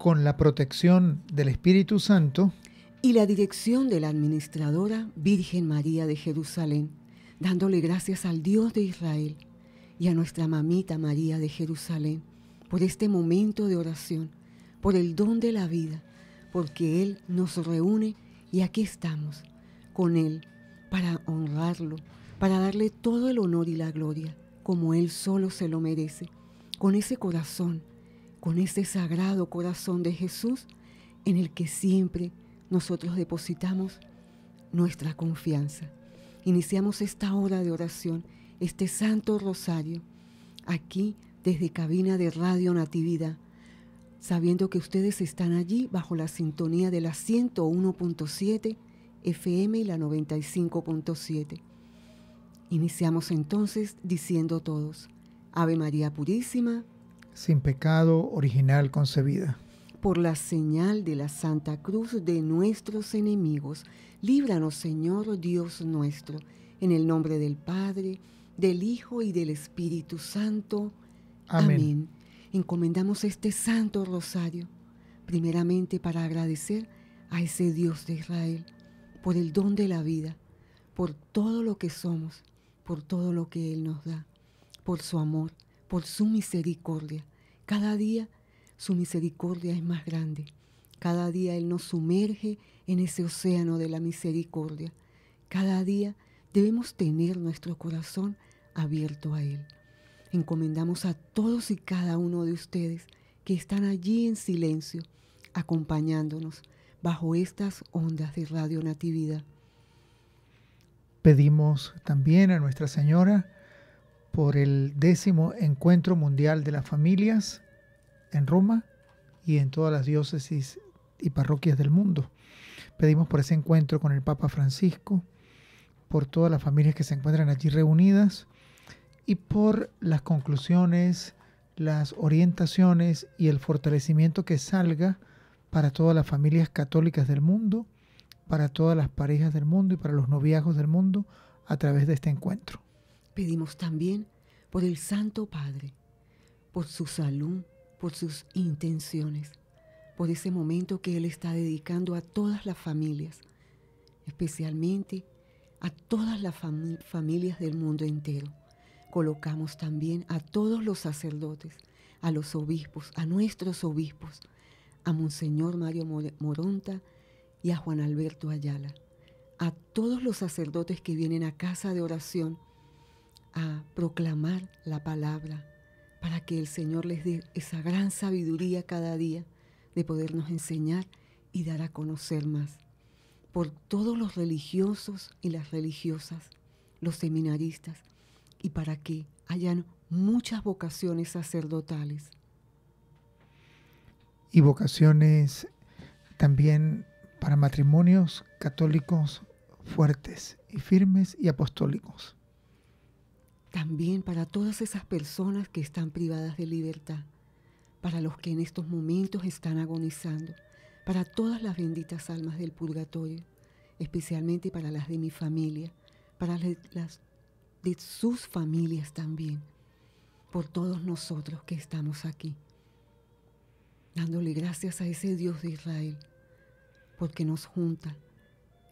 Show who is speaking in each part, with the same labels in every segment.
Speaker 1: con la protección del Espíritu Santo
Speaker 2: y la dirección de la administradora Virgen María de Jerusalén, dándole gracias al Dios de Israel y a nuestra mamita María de Jerusalén por este momento de oración, por el don de la vida, porque Él nos reúne y aquí estamos con Él para honrarlo, para darle todo el honor y la gloria como Él solo se lo merece, con ese corazón con ese sagrado corazón de Jesús en el que siempre nosotros depositamos nuestra confianza. Iniciamos esta hora de oración, este santo rosario, aquí desde cabina de Radio Natividad, sabiendo que ustedes están allí bajo la sintonía de la 101.7 FM y la 95.7. Iniciamos entonces diciendo todos, Ave María Purísima,
Speaker 1: sin pecado original concebida.
Speaker 2: Por la señal de la Santa Cruz de nuestros enemigos, líbranos Señor Dios nuestro, en el nombre del Padre, del Hijo y del Espíritu Santo. Amén. Encomendamos este santo rosario, primeramente para agradecer a ese Dios de Israel por el don de la vida, por todo lo que somos, por todo lo que Él nos da, por su amor, por su misericordia. Cada día su misericordia es más grande. Cada día Él nos sumerge en ese océano de la misericordia. Cada día debemos tener nuestro corazón abierto a Él. Encomendamos a todos y cada uno de ustedes que están allí en silencio, acompañándonos bajo estas ondas de radionatividad.
Speaker 1: Pedimos también a Nuestra Señora por el décimo encuentro mundial de las familias en Roma y en todas las diócesis y parroquias del mundo. Pedimos por ese encuentro con el Papa Francisco, por todas las familias que se encuentran allí reunidas y por las conclusiones, las orientaciones y el fortalecimiento que salga para todas las familias católicas del mundo, para todas las parejas del mundo y para los noviazgos del mundo a través de este encuentro.
Speaker 2: Pedimos también por el Santo Padre, por su salud, por sus intenciones, por ese momento que Él está dedicando a todas las familias, especialmente a todas las familias del mundo entero. Colocamos también a todos los sacerdotes, a los obispos, a nuestros obispos, a Monseñor Mario Moronta y a Juan Alberto Ayala, a todos los sacerdotes que vienen a casa de oración a proclamar la palabra para que el Señor les dé esa gran sabiduría cada día de podernos enseñar y dar a conocer más. Por todos los religiosos y las religiosas, los seminaristas, y para que hayan muchas vocaciones sacerdotales.
Speaker 1: Y vocaciones también para matrimonios católicos fuertes y firmes y apostólicos.
Speaker 2: También para todas esas personas que están privadas de libertad, para los que en estos momentos están agonizando, para todas las benditas almas del purgatorio, especialmente para las de mi familia, para las de sus familias también, por todos nosotros que estamos aquí, dándole gracias a ese Dios de Israel, porque nos junta,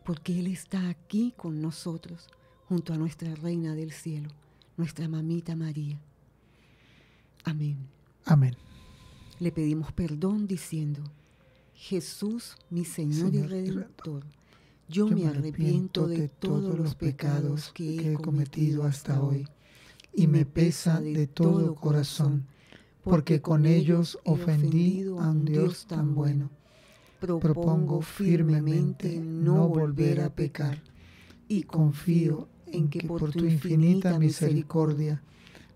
Speaker 2: porque Él está aquí con nosotros, junto a nuestra Reina del Cielo nuestra mamita María. Amén. Amén. Le pedimos perdón diciendo, Jesús, mi Señor, y Redentor, yo, me arrepiento, de, todos los pecados
Speaker 1: que he, cometido hasta hoy y me pesa de todo corazón, porque con ellos ofendí a un Dios tan bueno. Propongo firmemente no volver a pecar y confío en en que por tu infinita misericordia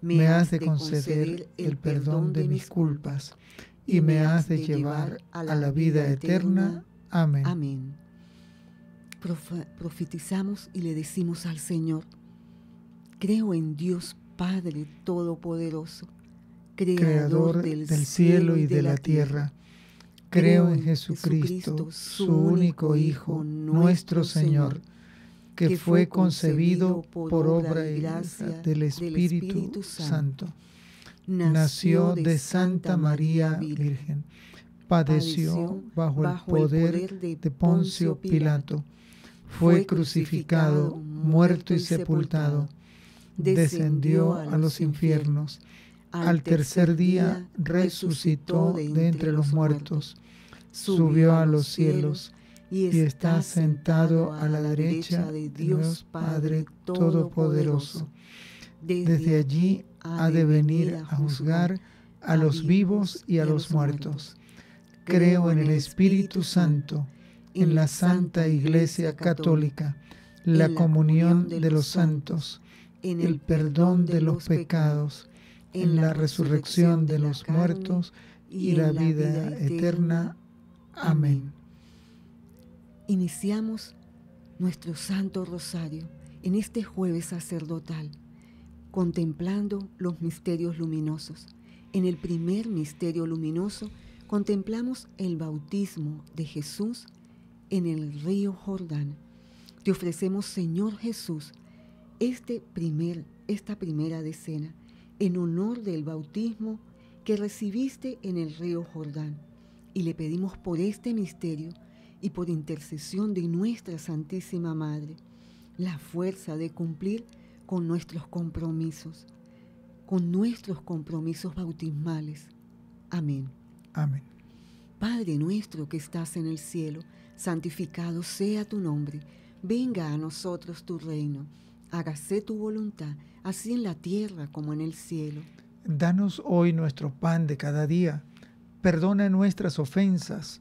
Speaker 1: me has de conceder el perdón de mis culpas y me has de llevar a la vida eterna. Amén. Amén.
Speaker 2: profetizamos y le decimos al Señor, creo en Dios Padre Todopoderoso, Creador, del cielo y de la tierra.
Speaker 1: Creo en Jesucristo, su único Hijo, nuestro Señor que fue concebido por obra y gracia del Espíritu Santo. Nació de Santa María Virgen, padeció bajo el poder de Poncio Pilato, fue crucificado, muerto y sepultado, descendió a los infiernos, al tercer día resucitó de entre los muertos, subió a los cielos, y está sentado a la derecha de Dios Padre Todopoderoso. Desde allí ha de venir a juzgar a los vivos y a los muertos. Creo en el Espíritu Santo, en la Santa Iglesia Católica, la comunión de los santos, en el perdón de los pecados, en la resurrección de los muertos y la vida eterna. Amén
Speaker 2: iniciamos nuestro Santo Rosario en este jueves sacerdotal, contemplando los misterios luminosos. En el primer misterio luminoso contemplamos el bautismo de Jesús en el río Jordán. Te ofrecemos, Señor Jesús, este primer, esta primera decena en honor del bautismo que recibiste en el río Jordán. Y le pedimos por este misterio y por intercesión de nuestra Santísima Madre, la fuerza de cumplir con nuestros compromisos, con nuestros compromisos bautismales. Amén. Amén. Padre nuestro que estás en el cielo, santificado sea tu nombre, venga a nosotros tu reino, hágase tu voluntad, así en la tierra como
Speaker 1: en el cielo. Danos hoy nuestro pan de cada día, perdona nuestras ofensas,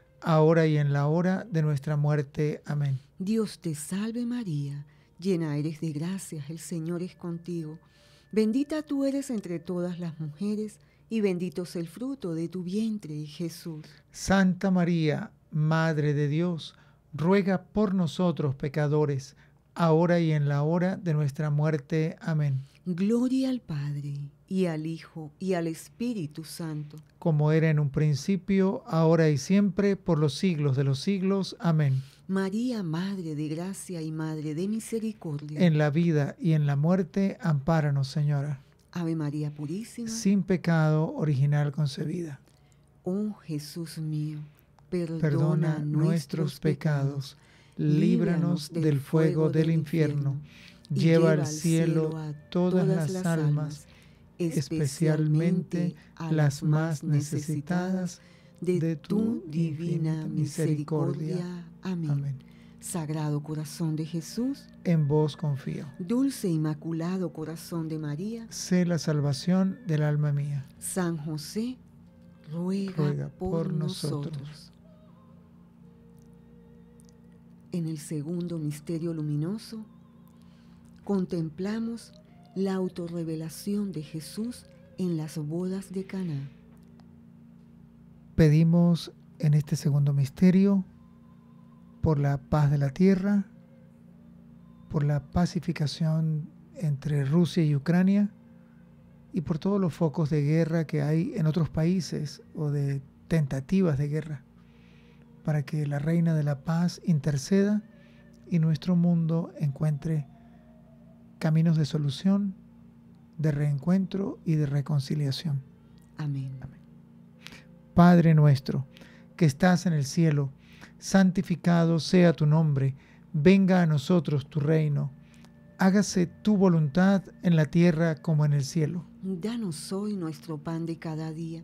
Speaker 1: ahora y en la hora de nuestra muerte. Amén.
Speaker 2: Dios te salve María, llena eres de gracias, el Señor es contigo. Bendita tú eres entre todas las mujeres, y bendito es el fruto de tu vientre, Jesús.
Speaker 1: Santa María, Madre de Dios, ruega por nosotros pecadores, ahora y en la hora de nuestra muerte. Amén. Gloria al Padre,
Speaker 2: y al Hijo, y al Espíritu Santo.
Speaker 1: Como era en un principio, ahora y siempre, por los siglos de los siglos. Amén.
Speaker 2: María, Madre de Gracia y Madre de Misericordia. En la
Speaker 1: vida y en la muerte, ampáranos, Señora.
Speaker 2: Ave María Purísima. Sin
Speaker 1: pecado original concebida.
Speaker 2: Oh Jesús mío, perdona, nuestros, pecados líbranos del
Speaker 1: fuego del infierno. Lleva al cielo a todas las almas, especialmente las más necesitadas de tu
Speaker 2: divina misericordia. Amén. Sagrado corazón de Jesús,
Speaker 1: en vos confío.
Speaker 2: Dulce e inmaculado corazón de María,
Speaker 1: sé la salvación del alma mía.
Speaker 2: San José, ruega, por nosotros. En el segundo misterio luminoso, contemplamos la autorrevelación de Jesús en las bodas de Cana
Speaker 1: Pedimos en este segundo misterio por la paz de la tierra, por la pacificación entre Rusia y Ucrania y por todos los focos de guerra que hay en otros países o de tentativas de guerra para que la Reina de la Paz interceda y nuestro mundo encuentre caminos de solución, de reencuentro y de reconciliación. Amén. Padre nuestro, que estás en el cielo, santificado sea tu nombre, venga a nosotros tu reino, hágase tu voluntad en la tierra como en el cielo.
Speaker 2: Danos hoy nuestro pan de cada día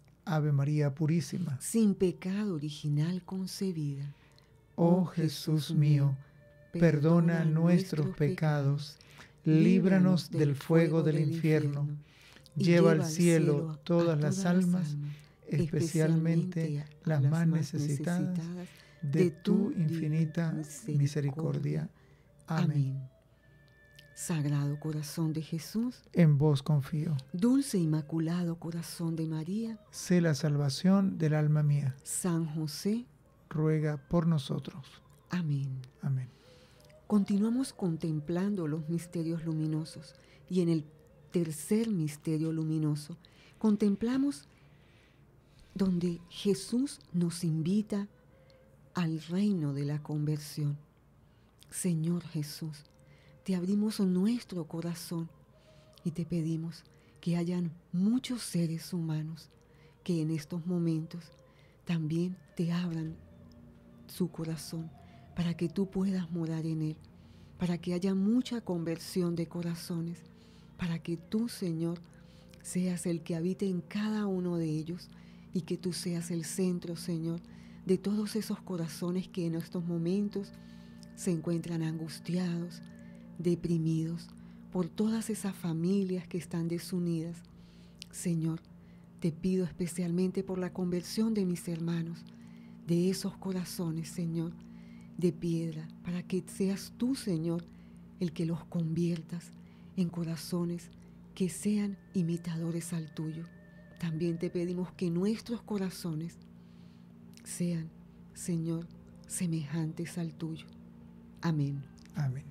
Speaker 1: Ave María Purísima.
Speaker 2: Sin pecado original concebida.
Speaker 1: Oh Jesús mío, perdona nuestros pecados, líbranos del fuego del infierno, lleva al cielo todas las almas, especialmente las más necesitadas de tu infinita misericordia. Amén. Sagrado
Speaker 2: corazón de Jesús,
Speaker 1: en vos confío.
Speaker 2: Dulce e inmaculado corazón de María,
Speaker 1: sé la salvación del alma mía. San José, ruega por nosotros. Amén. Amén.
Speaker 2: Continuamos contemplando los misterios luminosos y en el tercer misterio luminoso contemplamos donde Jesús nos invita al reino de la conversión. Señor Jesús, te abrimos nuestro corazón y te pedimos que hayan muchos seres humanos que en estos momentos también te abran su corazón para que tú puedas morar en él, para que haya mucha conversión de corazones, para que tú, Señor, seas el que habite en cada uno de ellos y que tú seas el centro, Señor, de todos esos corazones que en estos momentos se encuentran angustiados, deprimidos, por todas esas familias que están desunidas. Señor, te pido especialmente por la conversión de mis hermanos, de esos corazones, Señor, de piedra, para que seas tú, Señor, el que los conviertas en corazones que sean imitadores al tuyo. También te pedimos que nuestros corazones sean, Señor, semejantes al tuyo. Amén. Amén.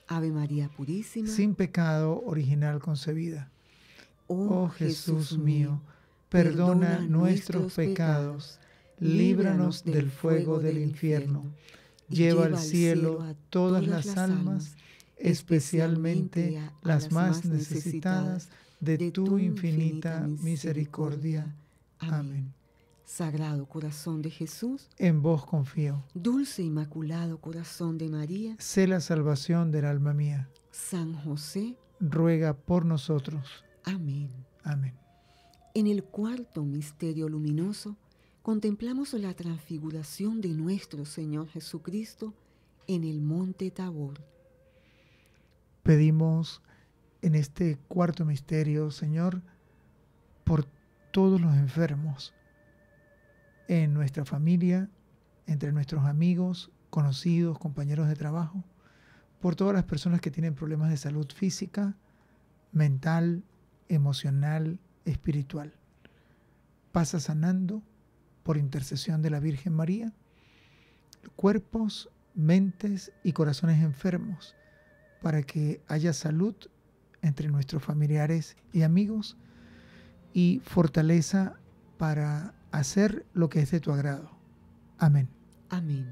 Speaker 1: Ave María Purísima. Sin pecado original concebida. Oh, oh Jesús, mío, perdona, nuestros pecados, líbranos del fuego del infierno, lleva al cielo todas las almas, especialmente las más necesitadas de tu infinita misericordia. Amén. Sagrado corazón de Jesús, en vos confío.
Speaker 2: Dulce Inmaculado Corazón de María,
Speaker 1: sé la salvación del alma mía. San José, ruega por nosotros. Amén. Amén.
Speaker 2: En el cuarto misterio luminoso, contemplamos la transfiguración de nuestro Señor Jesucristo en el monte Tabor.
Speaker 1: Pedimos en este cuarto misterio, Señor, por todos los enfermos en nuestra familia, entre nuestros amigos, conocidos, compañeros de trabajo, por todas las personas que tienen problemas de salud física, mental, emocional, espiritual. Pasa sanando por intercesión de la Virgen María cuerpos, mentes y corazones enfermos para que haya salud entre nuestros familiares y amigos y fortaleza para hacer lo que es de tu agrado. Amén. Amén.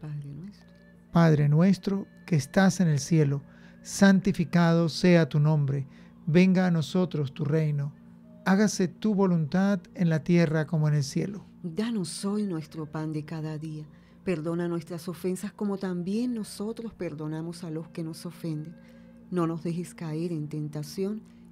Speaker 1: Padre nuestro. Padre nuestro que estás en el cielo, santificado sea tu nombre, venga a nosotros tu reino, hágase tu voluntad en la tierra como en el cielo. Danos
Speaker 2: hoy nuestro pan de cada día, perdona nuestras ofensas como también nosotros perdonamos a los que nos ofenden. No nos dejes caer en tentación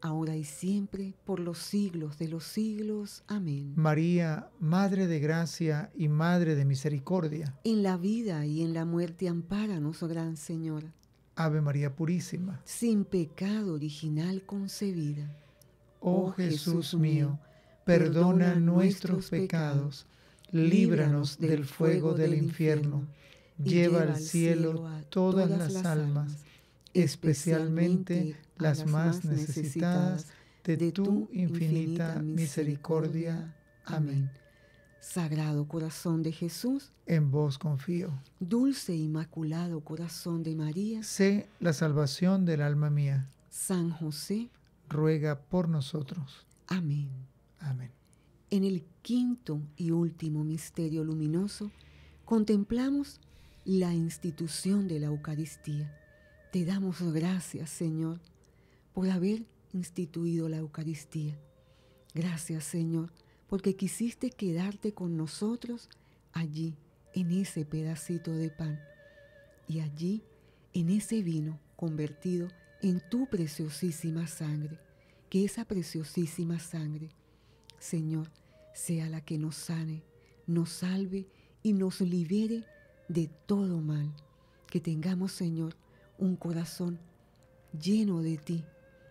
Speaker 1: ahora y siempre, por los siglos de los siglos. Amén. María, Madre de Gracia y Madre de Misericordia.
Speaker 2: En la vida y en la muerte, ampáranos, oh Gran Señora.
Speaker 1: Ave María Purísima. Sin pecado original concebida.
Speaker 2: Oh, oh Jesús mío,
Speaker 1: perdona nuestros pecados, líbranos del fuego del infierno, lleva al cielo todas las almas, especialmente las más necesitadas de tu infinita misericordia.
Speaker 2: Amén. Sagrado corazón de Jesús,
Speaker 1: en vos confío.
Speaker 2: Dulce e inmaculado corazón de María,
Speaker 1: sé la salvación del alma mía.
Speaker 2: San José,
Speaker 1: ruega por nosotros. Amén. Amén.
Speaker 2: En el quinto y último misterio luminoso, contemplamos la institución de la Eucaristía. Te damos gracias, Señor por haber instituido la Eucaristía. Gracias Señor, porque quisiste quedarte con nosotros allí, en ese pedacito de pan, y allí, en ese vino convertido en tu preciosísima sangre, que esa preciosísima sangre, Señor, sea la que nos sane, nos salve y nos libere de todo mal. Que tengamos, Señor, un corazón lleno de ti,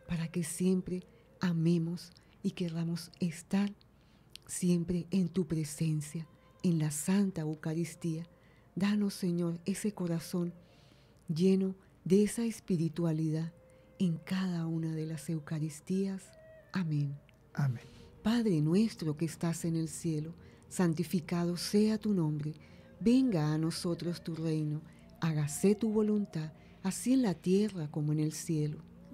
Speaker 2: para que siempre amemos y queramos estar siempre en tu presencia, en la Santa Eucaristía. Danos, Señor, ese corazón lleno de esa espiritualidad en cada una de las Eucaristías. Amén. Amén. Padre nuestro que estás en el cielo, santificado sea tu nombre, venga a nosotros
Speaker 1: tu reino, hágase tu voluntad, así en la tierra como en el cielo.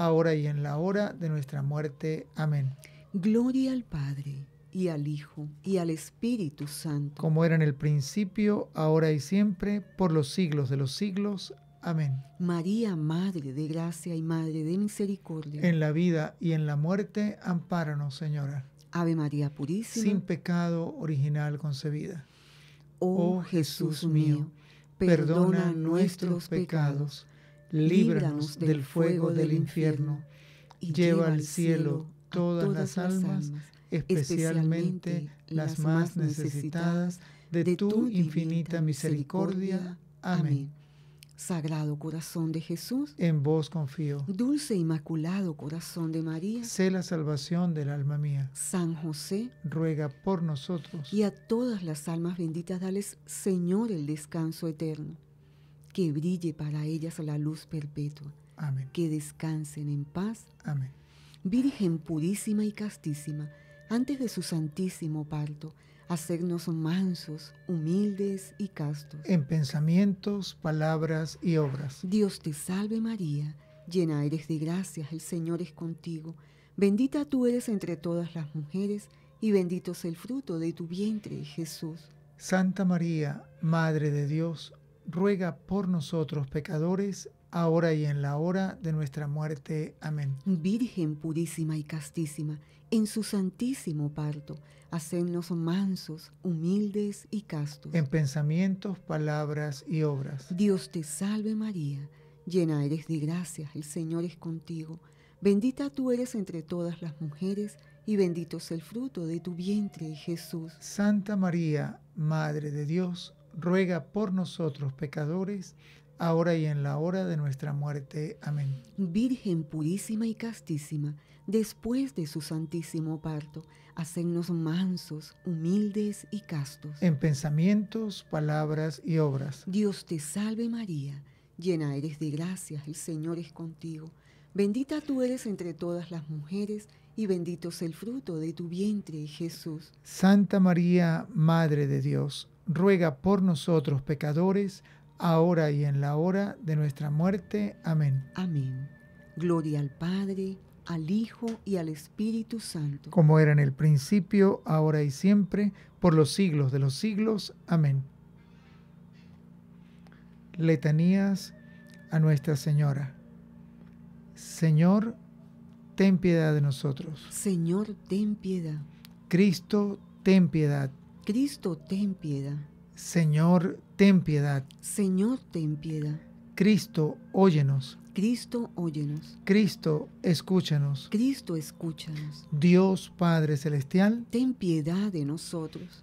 Speaker 1: ahora y en la hora de nuestra muerte. Amén. Gloria al Padre, y al Hijo, y al Espíritu Santo. Como era en el principio, ahora y siempre, por los siglos de los siglos.
Speaker 2: Amén. María, Madre de Gracia y Madre de Misericordia. En
Speaker 1: la vida y en la muerte, ampáranos, Señora. Ave María Purísima. Sin pecado original concebida. Oh, oh Jesús mío, perdona nuestros pecados líbranos del fuego del infierno, y lleva al cielo todas las almas, especialmente las más necesitadas de tu infinita misericordia. Amén. Sagrado corazón de Jesús, en vos
Speaker 2: confío. Dulce e inmaculado corazón de María,
Speaker 1: sé la salvación del alma mía. San
Speaker 2: José, ruega por nosotros. Y a todas las almas benditas, dales, Señor, el descanso eterno que brille para ellas la luz perpetua. Amén. Que descansen en paz. Amén. Virgen purísima y castísima, antes de su santísimo parto, hacernos mansos, humildes y castos. En pensamientos, palabras y obras. Dios te salve María, llena eres de gracias, el Señor es contigo. Bendita tú eres entre todas las mujeres, y bendito es el fruto de tu vientre, Jesús.
Speaker 1: Santa María, Madre de Dios, ruega por nosotros pecadores, ahora y en la hora de nuestra muerte. Amén. Virgen purísima y castísima, en su santísimo
Speaker 2: parto, hacernos mansos, humildes y castos. En
Speaker 1: pensamientos,
Speaker 2: palabras y obras. Dios te salve María, llena eres de gracia, el Señor es contigo. Bendita tú eres entre todas las mujeres, y bendito es el
Speaker 1: fruto de tu vientre, Jesús. Santa María, Madre de Dios, ruega por nosotros pecadores, ahora y en la hora de nuestra muerte. Amén. Virgen purísima y castísima, después de su santísimo parto,
Speaker 2: hacernos mansos, humildes y castos.
Speaker 1: En pensamientos, palabras y obras.
Speaker 2: Dios te salve María, llena eres de gracia, el Señor es contigo. Bendita tú eres entre todas las mujeres, y bendito es el fruto de tu vientre, Jesús.
Speaker 1: Santa María, Madre de Dios ruega por nosotros pecadores, ahora y en la hora de nuestra muerte. Amén. Amén. Gloria al Padre, al Hijo y al Espíritu Santo. Como era en el principio, ahora y siempre, por los siglos de los siglos. Amén. Letanías a Nuestra Señora. Señor, ten piedad de nosotros. Señor, ten piedad. Cristo, ten piedad. Cristo, ten piedad. Señor, ten piedad. Señor, ten piedad. Cristo, óyenos. Cristo, óyenos. Cristo, escúchanos. Cristo, escúchanos. Dios Padre Celestial, ten piedad de nosotros.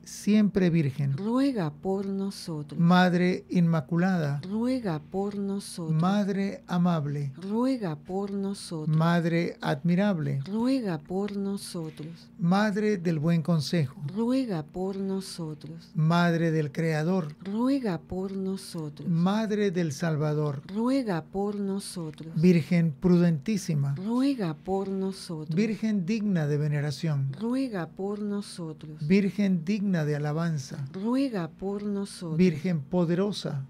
Speaker 1: siempre Virgen.
Speaker 2: Ruega por nosotros.
Speaker 1: Madre Inmaculada.
Speaker 2: Ruega por nosotros. Madre
Speaker 1: amable.
Speaker 2: Ruega por nosotros.
Speaker 1: Madre admirable.
Speaker 2: Ruega por nosotros.
Speaker 1: Madre del buen consejo.
Speaker 2: Ruega por nosotros.
Speaker 1: Madre del Creador.
Speaker 2: Ruega por nosotros.
Speaker 1: Madre del Salvador.
Speaker 2: Ruega por nosotros.
Speaker 1: Virgen prudentísima.
Speaker 2: Ruega por nosotros.
Speaker 1: Virgen digna de veneración.
Speaker 2: Ruega por nosotros.
Speaker 1: Virgen digna de alabanza.
Speaker 2: Ruega por nosotros. Virgen
Speaker 1: poderosa.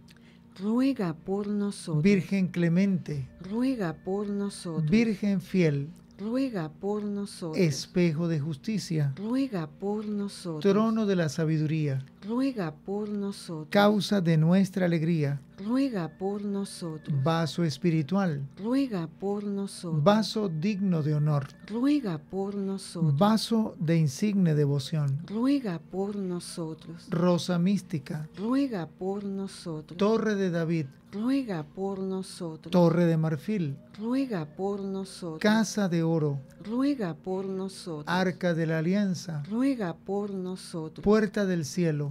Speaker 2: Ruega por nosotros.
Speaker 1: Virgen clemente.
Speaker 2: Ruega por nosotros.
Speaker 1: Virgen fiel.
Speaker 2: Ruega por nosotros.
Speaker 1: Espejo de justicia.
Speaker 2: Ruega por nosotros.
Speaker 1: Trono de la sabiduría
Speaker 2: ruega por nosotros.
Speaker 1: Causa de nuestra alegría,
Speaker 2: ruega por nosotros.
Speaker 1: Vaso espiritual,
Speaker 2: ruega por nosotros.
Speaker 1: Vaso digno de honor,
Speaker 2: ruega por nosotros.
Speaker 1: Vaso de insigne devoción,
Speaker 2: ruega por nosotros.
Speaker 1: Rosa mística,
Speaker 2: ruega por nosotros.
Speaker 1: Torre de David,
Speaker 2: ruega por nosotros. Torre
Speaker 1: de marfil,
Speaker 2: ruega por nosotros.
Speaker 1: Casa de oro,
Speaker 2: ruega por nosotros.
Speaker 1: Arca de la alianza,
Speaker 2: ruega por nosotros.
Speaker 1: Puerta del cielo,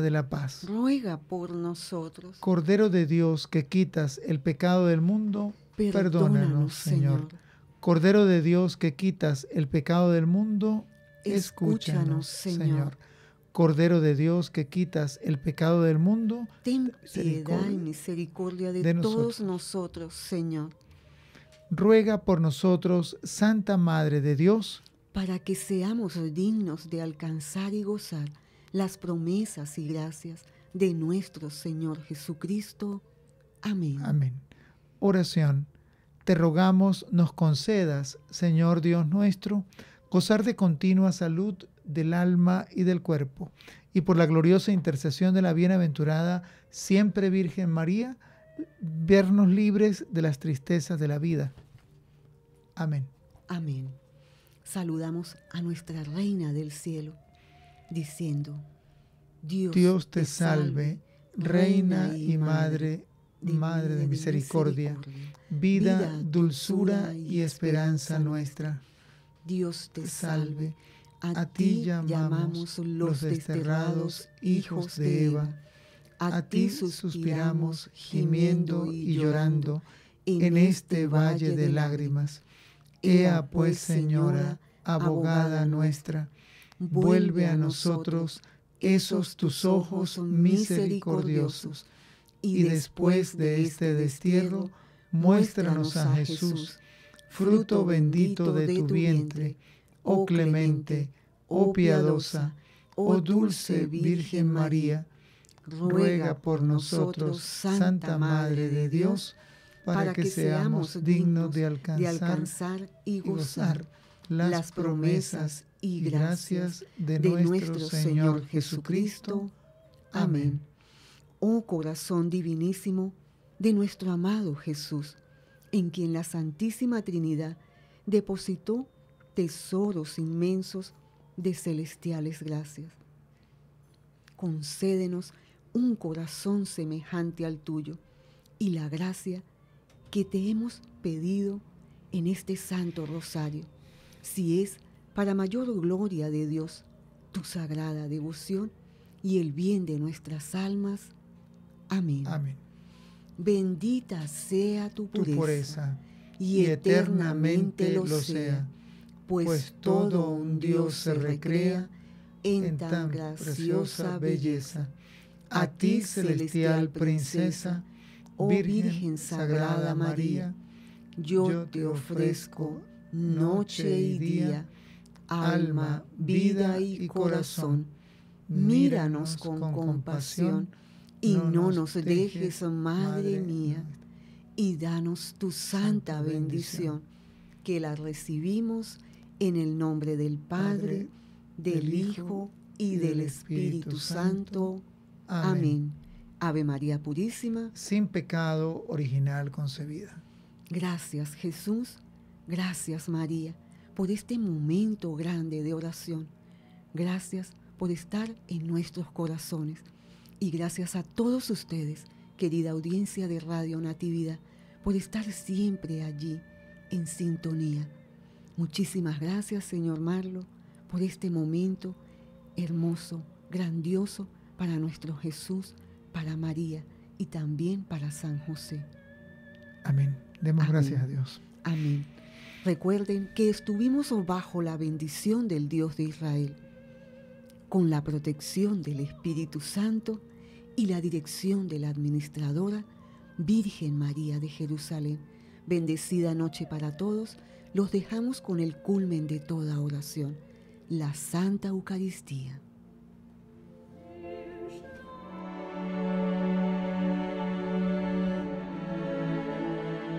Speaker 1: de la paz.
Speaker 2: Ruega por nosotros.
Speaker 1: Cordero de Dios que quitas el pecado del mundo, perdónanos, Señor. Cordero de Dios que quitas el pecado del mundo, escúchanos, Señor. Cordero de Dios que quitas el pecado del mundo, ten piedad y
Speaker 2: misericordia de, todos nosotros, Señor.
Speaker 1: Ruega por nosotros, Santa Madre de Dios,
Speaker 2: para que seamos dignos de alcanzar y gozar las promesas y gracias de nuestro Señor
Speaker 1: Jesucristo. Amén. Amén. Oración. Te rogamos nos concedas, Señor Dios nuestro, gozar de continua salud del alma y del cuerpo, y por la gloriosa intercesión de la bienaventurada siempre Virgen María, vernos libres de las tristezas de la vida. Amén.
Speaker 2: Amén. Saludamos a nuestra Reina del Cielo diciendo, Dios, te salve, Reina y
Speaker 1: Madre, Madre de misericordia, vida, dulzura y esperanza nuestra. Dios te salve, a ti llamamos los desterrados hijos de Eva, a ti suspiramos gimiendo y llorando en este, este valle de lágrimas. Ea pues, pues Señora, abogada nuestra, vuelve a nosotros esos tus ojos misericordiosos, y después de este destierro, muéstranos a Jesús, fruto bendito de tu vientre, oh clemente, oh piadosa, oh dulce Virgen María, ruega por nosotros, Santa Madre de Dios, para que seamos dignos de alcanzar y gozar las promesas y gracias de, nuestro, nuestro Señor Jesucristo. Amén.
Speaker 2: Oh corazón divinísimo de nuestro amado Jesús, en quien la Santísima Trinidad depositó tesoros inmensos de celestiales gracias. Concédenos un corazón semejante al tuyo y la gracia que te hemos pedido en este santo rosario, si es para mayor gloria de Dios, tu sagrada devoción y el bien de nuestras almas. Amén. Bendita sea tu pureza, y, eternamente, lo sea, pues, pues todo
Speaker 1: un Dios se recrea en tan graciosa belleza. A ti, celestial princesa, oh Virgen Sagrada María,
Speaker 2: yo te ofrezco noche y día alma, vida y corazón.
Speaker 1: Míranos
Speaker 2: con compasión
Speaker 1: y no nos dejes, Madre mía,
Speaker 2: y danos tu santa bendición, que la recibimos en el nombre del Padre, del Hijo y del Espíritu Santo. Amén. Ave María Purísima. Sin pecado original concebida. Gracias Jesús, gracias María por este momento grande de oración. Gracias por estar en nuestros corazones. Y gracias a todos ustedes, querida audiencia de Radio Natividad, por estar siempre allí en sintonía. Muchísimas gracias, señor Marlo, por este momento hermoso, grandioso para nuestro Jesús, para María y también para San José.
Speaker 1: Amén. Demos gracias a Dios. Amén.
Speaker 2: Recuerden que estuvimos bajo la bendición del Dios de Israel, con la protección del Espíritu Santo y la dirección de la administradora Virgen María de Jerusalén. Bendecida noche para todos, los dejamos con el culmen de toda oración, la Santa Eucaristía.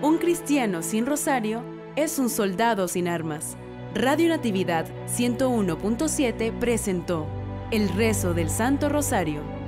Speaker 2: Un cristiano sin rosario es un soldado sin armas. Radio Natividad 101.7 presentó El rezo del Santo Rosario.